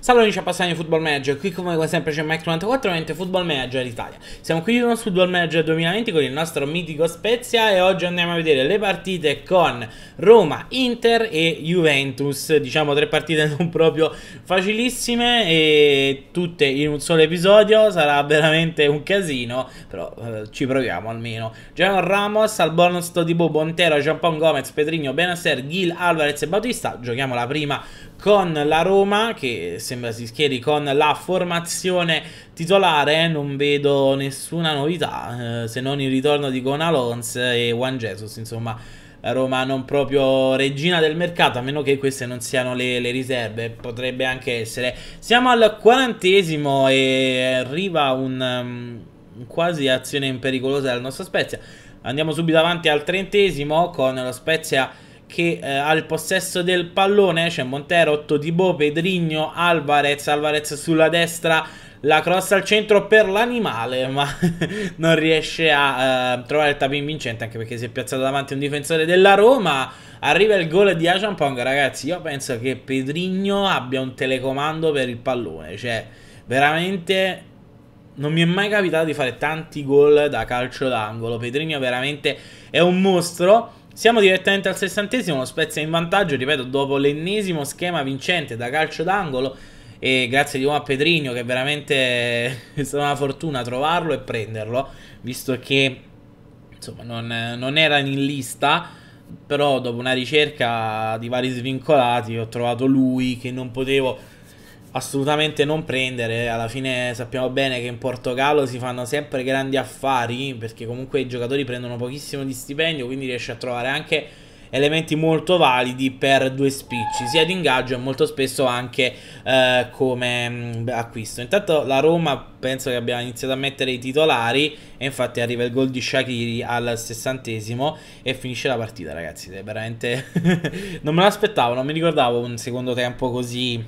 Salve Salonici appassionati di Football Manager, qui come sempre c'è Mike94, ovviamente Football Manager d'Italia. Siamo qui di su Football Manager 2020 con il nostro mitico Spezia e oggi andiamo a vedere le partite con Roma, Inter e Juventus. Diciamo tre partite non proprio facilissime e tutte in un solo episodio, sarà veramente un casino, però eh, ci proviamo almeno. Gian Ramos, al Albonos, Todibo, Bontero, Giampon Gomez, Pedrigno, Benasser, Gil, Alvarez e Bautista, giochiamo la prima con la Roma che sembra si schieri con la formazione titolare non vedo nessuna novità eh, se non il ritorno di Gonalons e Juan Jesus insomma la Roma non proprio regina del mercato, a meno che queste non siano le, le, riserve, potrebbe anche essere. Siamo al quarantesimo e arriva un um, quasi azione impericolosa della nostra Spezia. Andiamo subito avanti al trentesimo con la Spezia che eh, ha il possesso del pallone, c'è cioè Montero, Todibo, Pedrigno, Alvarez, Alvarez sulla destra, la cross al centro per l'animale, ma non riesce a eh, trovare il tapin vincente, anche perché si è piazzato davanti un difensore della Roma. Arriva il gol di Achampong, ragazzi, io penso che Pedrigno abbia un telecomando per il pallone, cioè veramente non mi è mai capitato di fare tanti gol da calcio d'angolo. Pedrigno veramente è un mostro. Siamo direttamente al sessantesimo, lo Spezia in vantaggio, ripeto, dopo l'ennesimo schema vincente da calcio d'angolo e grazie di nuovo a Pedrigno che veramente è stata una fortuna trovarlo e prenderlo, visto che insomma, non, non era in lista, però dopo una ricerca di vari svincolati ho trovato lui che non potevo assolutamente non prendere. Alla fine sappiamo bene che in Portogallo si fanno sempre grandi affari perché comunque i giocatori prendono pochissimo di stipendio, quindi riesce a trovare anche elementi molto validi per due spicci, sia di ingaggio e molto spesso anche eh, come mh, acquisto. Intanto la Roma penso che abbia iniziato a mettere i titolari e infatti arriva il gol di Shakiri al sessantesimo e finisce la partita ragazzi, veramente non me l'aspettavo, non mi ricordavo un secondo tempo così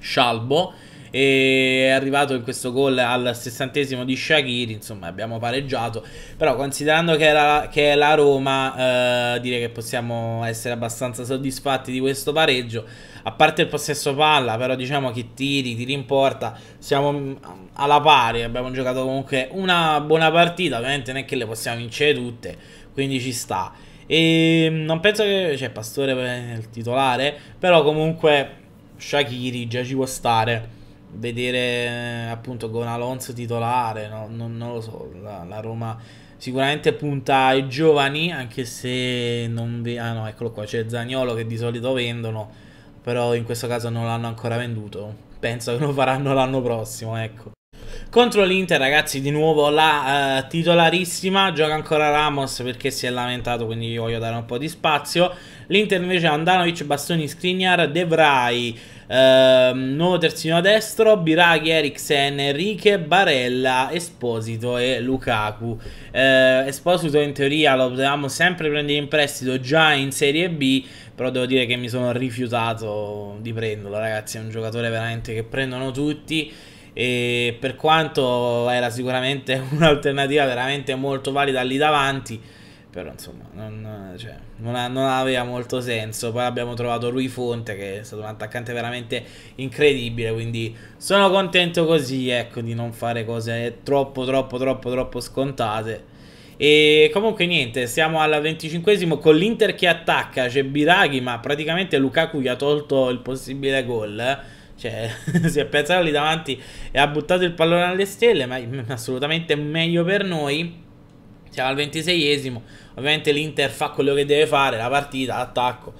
scialbo e è arrivato in questo gol al sessantesimo di Shakiri insomma abbiamo pareggiato però considerando che, era, che è la Roma eh, dire che possiamo essere abbastanza soddisfatti di questo pareggio a parte il possesso palla però diciamo che tiri, tiri in porta siamo mm, alla pari abbiamo giocato comunque una buona partita ovviamente non è che le possiamo vincere tutte quindi ci sta e mm, non penso che c'è cioè, Pastore il titolare però comunque Shakiri già ci può stare. Vedere eh, appunto con Alonso titolare, no? non, non, lo so. La, la, Roma sicuramente punta ai giovani, anche se non vi. Ah no, eccolo qua, c'è Zagnolo che di solito vendono, però in questo caso non l'hanno ancora venduto. Penso che lo faranno l'anno prossimo, ecco. Contro l'Inter, ragazzi, di nuovo la uh, titolarissima. Gioca ancora Ramos perché si è lamentato, quindi gli voglio dare un po' di spazio. L'Inter invece ha Andanovic, Bastoni, Skriniar, De Vrij, ehm, nuovo terzino destro, Biraghi, Eriksen, Enrique, Barella, Esposito e Lukaku. Eh, Esposito in teoria lo potevamo sempre prendere in prestito già in Serie B, però devo dire che mi sono rifiutato di prenderlo, ragazzi, è un giocatore veramente che prendono tutti e per quanto era sicuramente un'alternativa veramente molto valida lì davanti però insomma non, cioè, non, ha, non, aveva molto senso. Poi abbiamo trovato Rui Fonte che è stato un attaccante veramente incredibile, quindi sono contento così ecco, di non fare cose troppo troppo troppo troppo scontate. E comunque niente, siamo al 25 esimo con l'Inter che attacca, c'è Biraghi ma praticamente Lukaku gli ha tolto il possibile gol. Eh. Cioè, si è piazzato lì davanti e ha buttato il pallone alle stelle, ma assolutamente meglio per noi. Siamo al 26esimo, ovviamente l'Inter fa quello che deve fare, la partita, l'attacco.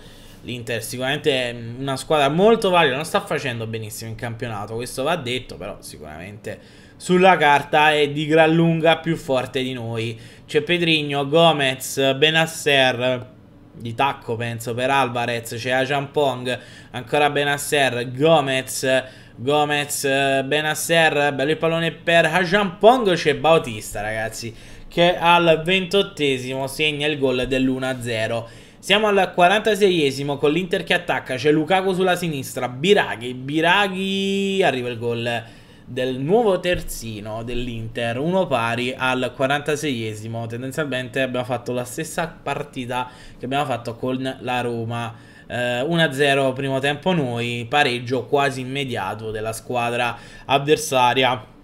L'Inter sicuramente è una squadra molto valida, non sta facendo benissimo in campionato, questo va detto, però sicuramente sulla carta è di gran lunga più forte di noi. C'è Pedrigno, Gomez, Benasser di tacco penso per Alvarez, c'è Ajampong. ancora Benasser, Gomez, Gomez, Benasser, bello il pallone per Ajampong. c'è Bautista ragazzi che al 28 segna il gol dell'1-0. Siamo al 46esimo con l'Inter che attacca, c'è Lukaku sulla sinistra, Biraghi, Biraghi arriva il gol del nuovo terzino dell'Inter, uno pari al 46esimo. Tendenzialmente abbiamo fatto la stessa partita che abbiamo fatto con la Roma. Eh, 1-0 primo tempo noi, pareggio quasi immediato della squadra avversaria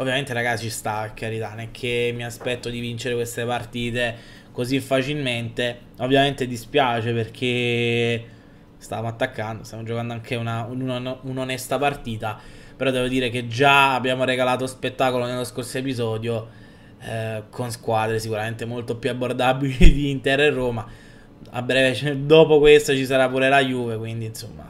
Ovviamente ragazzi ci sta, a carità, non è che mi aspetto di vincere queste partite così facilmente. Ovviamente dispiace perché stavamo attaccando, stiamo giocando anche un'onesta un partita. Però devo dire che già abbiamo regalato spettacolo nello scorso episodio eh, con squadre sicuramente molto più abbordabili di Inter e Roma. A breve, dopo questo ci sarà pure la Juve, quindi insomma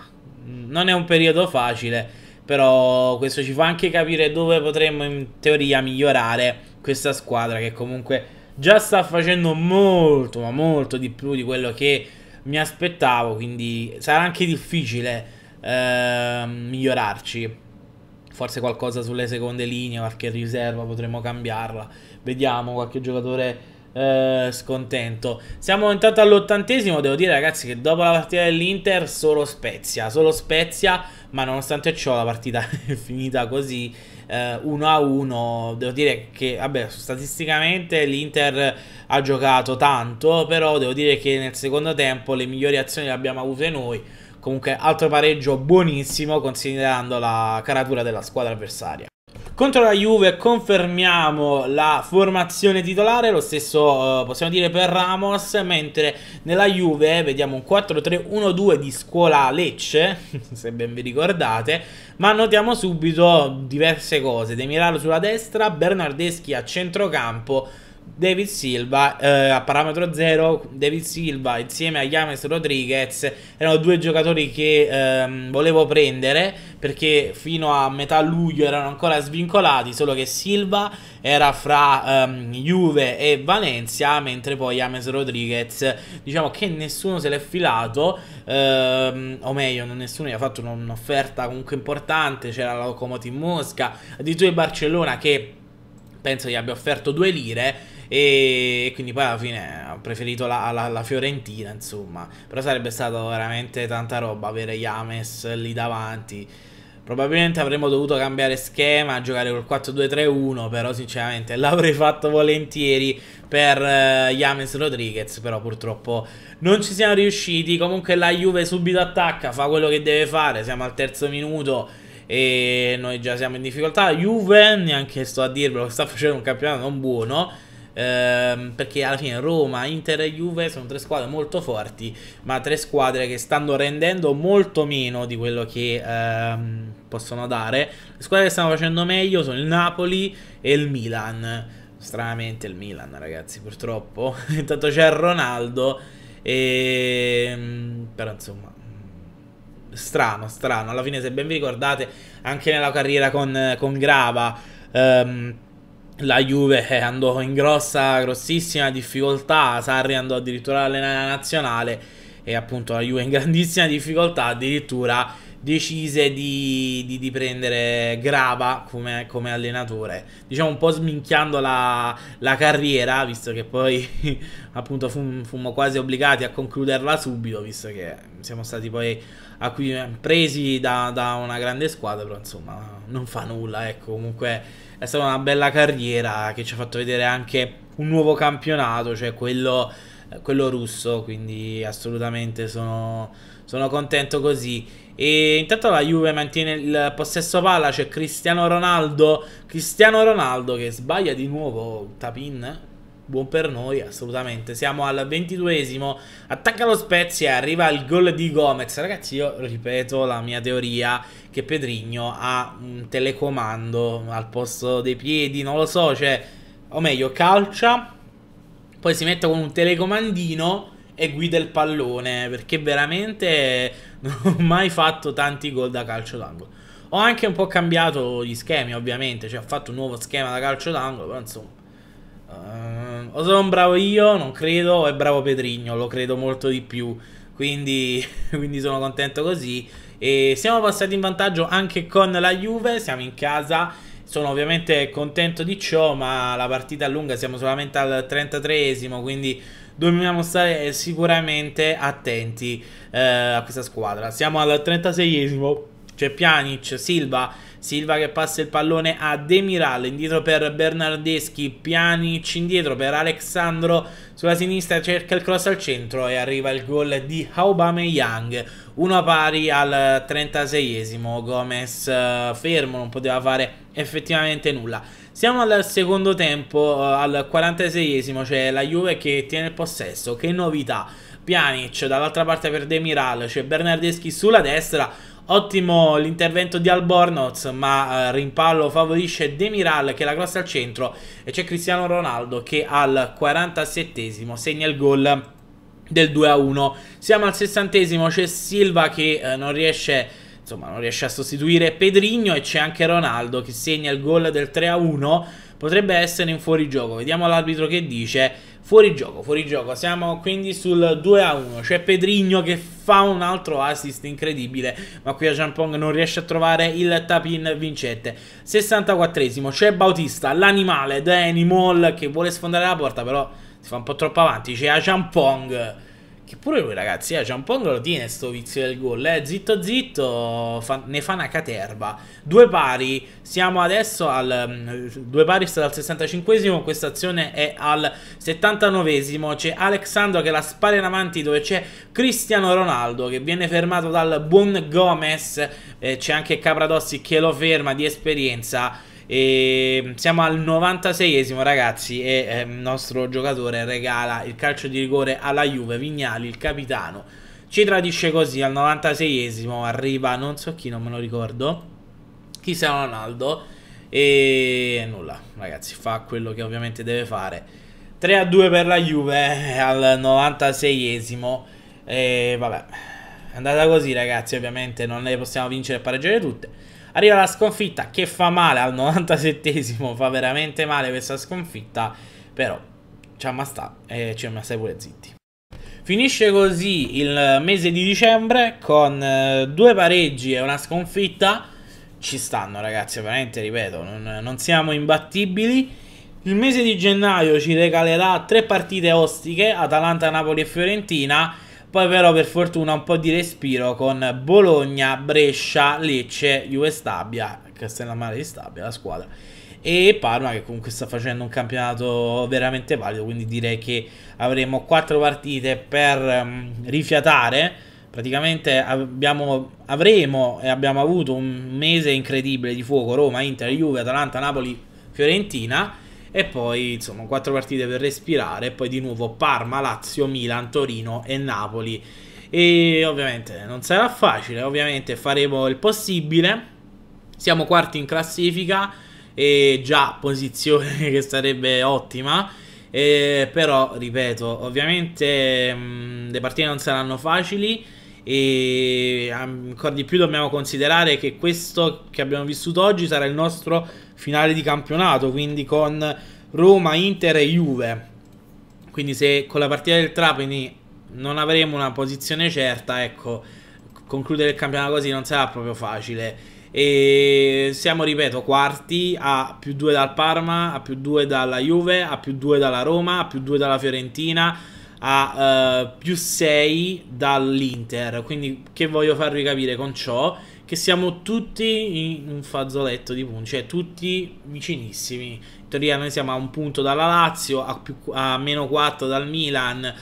non è un periodo facile però questo ci fa anche capire dove potremmo in teoria migliorare questa squadra che comunque già sta facendo molto ma molto di più di quello che mi aspettavo. Quindi sarà anche difficile eh, migliorarci forse qualcosa sulle seconde linee, qualche riserva potremmo cambiarla. Vediamo qualche giocatore eh, scontento. Siamo entrati all'ottantesimo, devo dire ragazzi che dopo la partita dell'Inter solo Spezia, solo Spezia, ma nonostante ciò la partita è finita così 1 eh, a 1. Devo dire che, vabbè, statisticamente l'Inter ha giocato tanto, però devo dire che nel secondo tempo le migliori azioni le abbiamo avute noi. Comunque, altro pareggio buonissimo considerando la caratura della squadra avversaria. Contro la Juve confermiamo la formazione titolare, lo stesso eh, possiamo dire per Ramos, mentre nella Juve vediamo un 4-3-1-2 di scuola Lecce, se ben vi ricordate, ma notiamo subito diverse cose, Demiralo sulla destra, Bernardeschi a centrocampo, David Silva eh, a parametro zero David Silva insieme a James Rodriguez erano due giocatori che ehm, volevo prendere perché fino a metà luglio erano ancora svincolati solo che Silva era fra ehm, Juve e Valencia mentre poi James Rodriguez diciamo che nessuno se l'è filato ehm, o meglio nessuno gli ha fatto un'offerta comunque importante c'era la Locomotive Mosca di Tue Barcellona che penso gli abbia offerto due lire e quindi poi alla fine ho preferito la, la, la Fiorentina, insomma. Però sarebbe stato veramente tanta roba avere James lì davanti. Probabilmente avremmo dovuto cambiare schema, giocare col 4-2-3-1, però sinceramente l'avrei fatto volentieri per uh, James Rodriguez, però purtroppo non ci siamo riusciti. Comunque la Juve subito attacca, fa quello che deve fare, siamo al terzo minuto e noi già siamo in difficoltà. Juve, neanche sto a dirvelo, sta facendo un campionato non buono ehm, perché alla fine Roma, Inter e Juve sono tre squadre molto forti, ma tre squadre che stanno rendendo molto meno di quello che ehm, possono dare. Le squadre che stanno facendo meglio sono il Napoli e il Milan. Stranamente il Milan, ragazzi, purtroppo. Intanto c'è Ronaldo, e... Mm, però insomma mm, strano, strano. Alla fine, se ben vi ricordate, anche nella carriera con, con Grava, um, la Juve eh, andò in grossa, grossissima difficoltà, Sarri andò addirittura alla nazionale e appunto la Juve in grandissima difficoltà addirittura decise di, di, di prendere Grava come, come, allenatore diciamo un po' sminchiando la, la carriera visto che poi appunto fum, fummo quasi obbligati a concluderla subito visto che siamo stati poi acqui- presi da, da una grande squadra però insomma non fa nulla ecco comunque è stata una bella carriera che ci ha fatto vedere anche un nuovo campionato, cioè quello, quello russo, quindi assolutamente sono, sono contento così. E intanto la Juve mantiene il possesso palla, c'è cioè Cristiano Ronaldo, Cristiano Ronaldo che sbaglia di nuovo Tapin, buon per noi, assolutamente. Siamo al 22esimo, attacca lo Spezia, arriva il gol di Gomez. Ragazzi, io ripeto la mia teoria che Pedrigno ha un telecomando al posto dei piedi, non lo so, cioè, o meglio, calcia, poi si mette con un telecomandino e guida il pallone, perché veramente non ho mai fatto tanti gol da calcio d'angolo. Ho anche un po' cambiato gli schemi, ovviamente, cioè ho fatto un nuovo schema da calcio d'angolo, però insomma... Uh, o sono bravo io, non credo, o è bravo Pedrigno, lo credo molto di più. Quindi, quindi sono contento così. E siamo passati in vantaggio anche con la Juve, siamo in casa. Sono ovviamente contento di ciò, ma la partita è lunga, siamo solamente al 33esimo, quindi dobbiamo stare sicuramente attenti eh, a questa squadra. Siamo al 36esimo. C'è cioè, Pjanic, Silva, Silva che passa il pallone a Demiral, indietro per Bernardeschi, Pjanic indietro per Alexandro, sulla sinistra cerca il cross al centro e arriva il gol di Aubameyang, Young, pari al 36esimo, Gomez eh, fermo, non poteva fare effettivamente nulla. Siamo al secondo tempo, eh, al 46esimo, cioè la Juve che tiene il possesso, che novità! Pjanic dall'altra parte per Demiral, c'è cioè Bernardeschi sulla destra, Ottimo l'intervento di Albornoz, ma eh, rimpallo favorisce Demiral che la crossa al centro e c'è Cristiano Ronaldo che al 47 segna il gol del 2 a 1. Siamo al 60 c'è Silva che eh, non riesce insomma non riesce a sostituire Pedrigno e c'è anche Ronaldo che segna il gol del 3 a 1 potrebbe essere in fuorigioco vediamo l'arbitro che dice Fuori gioco, fuori gioco, siamo quindi sul 2 a 1, c'è Pedrigno che fa un altro assist incredibile, ma qui a Jampong non riesce a trovare il tapin vincente. 64esimo, c'è Bautista, l'animale, The Animal, che vuole sfondare la porta, però si fa un po' troppo avanti, c'è a Jampong che pure lui, ragazzi, eh, Gian Pong lo tiene sto vizio del gol. Eh. Zitto zitto, fa, ne fa una caterva. Due pari, siamo adesso al... Mm, due pari sta al 65esimo, questa azione è al 79esimo. C'è Alexandro che la spara in avanti dove c'è Cristiano Ronaldo che viene fermato dal buon Gomez. Eh, c'è anche Capradossi che lo ferma di esperienza. E ehm, siamo al 96esimo ragazzi e eh, il nostro giocatore regala il calcio di rigore alla Juve, Vignali, il capitano. Ci tradisce così al 96esimo, arriva non so chi, non me lo ricordo, chi Ronaldo e nulla ragazzi, fa quello che ovviamente deve fare. 3 a 2 per la Juve eh, al 96esimo e vabbè, è andata così ragazzi, ovviamente non le possiamo vincere e pareggiare tutte. Arriva la sconfitta che fa male al 97esimo, fa veramente male questa sconfitta, però ci ammasta e eh, ci ammasta pure zitti. Finisce così il mese di dicembre con eh, due pareggi e una sconfitta. Ci stanno ragazzi, veramente ripeto, non, non siamo imbattibili. Il mese di gennaio ci regalerà tre partite ostiche, Atalanta, Napoli e Fiorentina poi però per fortuna un po' di respiro con Bologna, Brescia, Lecce, Juve Stabia, Castellammare di Stabia, la squadra. E Parma che comunque sta facendo un campionato veramente valido, quindi direi che avremo quattro partite per um, rifiatare. Praticamente abbiamo, avremo e abbiamo avuto un mese incredibile di fuoco Roma, Inter, Juve, Atalanta, Napoli, Fiorentina e poi insomma quattro partite per respirare e poi di nuovo Parma, Lazio, Milan, Torino e Napoli e ovviamente non sarà facile, ovviamente faremo il possibile. Siamo quarti in classifica e già posizione che sarebbe ottima. Eh, però, ripeto, ovviamente mh, mm, le partite non saranno facili e ancora di più dobbiamo considerare che questo che abbiamo vissuto oggi sarà il nostro finale di campionato, quindi con Roma, Inter e Juve. Quindi se con la partita del Trapani non avremo una posizione certa, ecco, concludere il campionato così non sarà proprio facile. E siamo, ripeto, quarti a più due dal Parma, a più due dalla Juve, a più due dalla Roma, a più due dalla Fiorentina a uh, più 6 dall'Inter. Quindi che voglio farvi capire con ciò? Che siamo tutti in un fazzoletto di punti, cioè tutti vicinissimi. In teoria noi siamo a un punto dalla Lazio, a, più, a meno 4 dal Milan.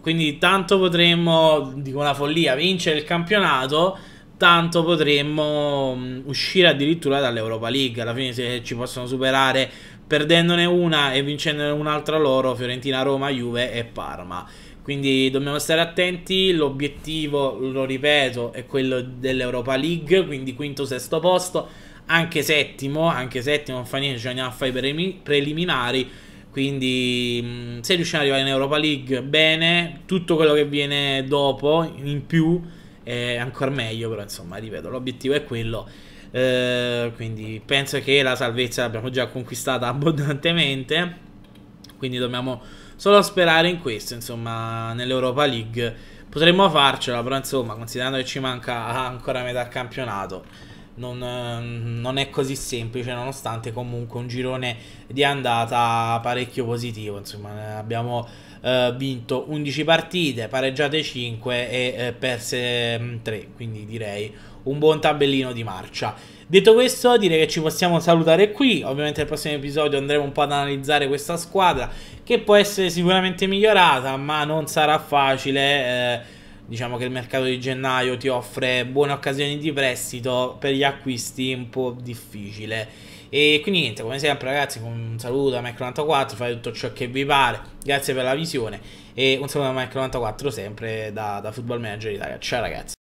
Quindi tanto potremmo, dico una follia, vincere il campionato tanto potremmo mm, uscire addirittura dall'Europa League. Alla fine se ci possono superare perdendone una e vincendone un'altra loro, Fiorentina, Roma, Juve e Parma. Quindi dobbiamo stare attenti, l'obiettivo, lo ripeto, è quello dell'Europa League, quindi quinto, sesto posto, anche settimo, anche settimo non fa niente, ci andiamo a fare i preliminari, quindi mm, se riusciamo ad arrivare in Europa League bene, tutto quello che viene dopo in più è ancora meglio, però insomma, ripeto, l'obiettivo è quello. Eh, quindi penso che la salvezza l'abbiamo già conquistata abbondantemente, quindi dobbiamo solo sperare in questo, insomma, nell'Europa League potremmo farcela, però insomma, considerando che ci manca ancora metà campionato. Non, non, è così semplice, nonostante comunque un girone di andata parecchio positivo. Insomma, abbiamo eh, vinto 11 partite, pareggiate 5 e eh, perse 3, mm, quindi direi un buon tabellino di marcia. Detto questo, direi che ci possiamo salutare qui. Ovviamente nel prossimo episodio andremo un po' ad analizzare questa squadra che può essere sicuramente migliorata, ma non sarà facile. Eh, diciamo che il mercato di gennaio ti offre buone occasioni di prestito per gli acquisti un po' difficile. E quindi niente, come sempre ragazzi, un saluto a micro 94 fate tutto ciò che vi pare, grazie per la visione e un saluto a micro 94 sempre da, da Football Manager Italia. Ciao ragazzi.